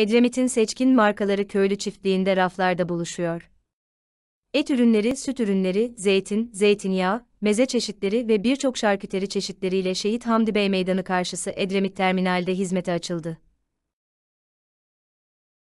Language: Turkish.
Edremit'in seçkin markaları köylü çiftliğinde raflarda buluşuyor. Et ürünleri, süt ürünleri, zeytin, zeytinyağı, meze çeşitleri ve birçok şarküteri çeşitleriyle Şehit Hamdi Bey Meydanı karşısı Edremit Terminal'de hizmete açıldı.